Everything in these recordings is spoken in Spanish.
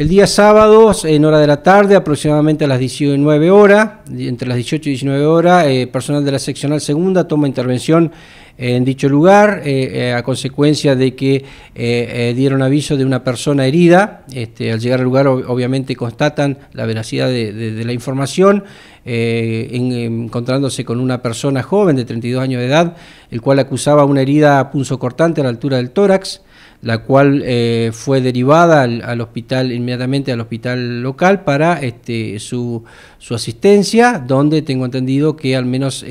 El día sábado, en hora de la tarde, aproximadamente a las 19 horas, entre las 18 y 19 horas, eh, personal de la seccional segunda toma intervención en dicho lugar eh, eh, a consecuencia de que eh, dieron aviso de una persona herida. Este, al llegar al lugar obviamente constatan la veracidad de, la información, encontrándose con una persona joven de 32 años de edad, el cual acusaba una herida a cortante a la altura del tórax la cual fue derivada al, hospital, inmediatamente al hospital local para este, su, asistencia, donde tengo entendido que al menos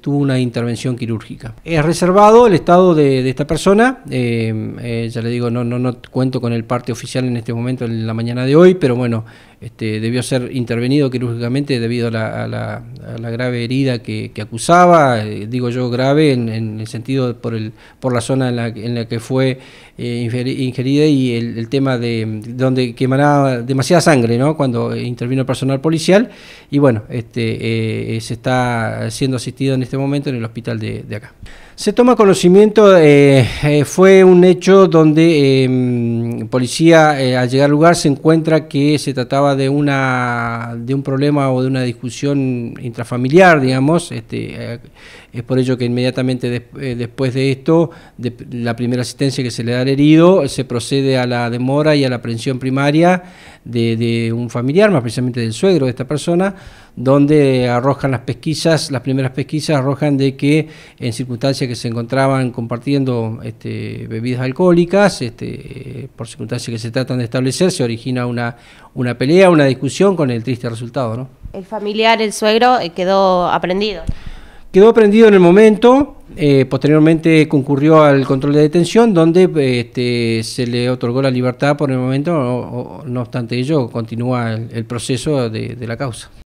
tuvo una intervención quirúrgica. Es reservado el estado de, esta persona. Eh, eh, ya le digo, no, no, no cuento con el parte oficial en este momento, en la mañana de hoy, pero bueno, este, debió ser intervenido quirúrgicamente debido a la, grave herida que, acusaba, eh, digo yo grave en, el sentido por, el, por la zona en la, que fue ingerida y el, tema de donde quemará demasiada sangre ¿no? cuando intervino el personal policial y bueno, este, se está siendo asistido en este momento en el hospital de acá. Se toma conocimiento, eh, eh, fue un hecho donde em, policía eh, al llegar al lugar se encuentra que se trataba de, una, de un problema o de una discusión intrafamiliar, digamos. Este, es por ello que inmediatamente después de esto, de la primera asistencia que se le da al herido, se procede a la demora y a la aprehensión primaria de un familiar, más precisamente del suegro de esta persona, donde arrojan las pesquisas, las primeras pesquisas arrojan de que en circunstancias que se encontraban compartiendo este, bebidas alcohólicas, este, por circunstancias que se tratan de establecer, se origina una, pelea, una discusión con el triste resultado. El familiar, el suegro, eh, quedó aprendido. Quedó aprendido en el momento, eh, posteriormente concurrió al control de detención, donde este, se le otorgó la libertad por el momento, no, obstante ello, continúa el, proceso de la causa.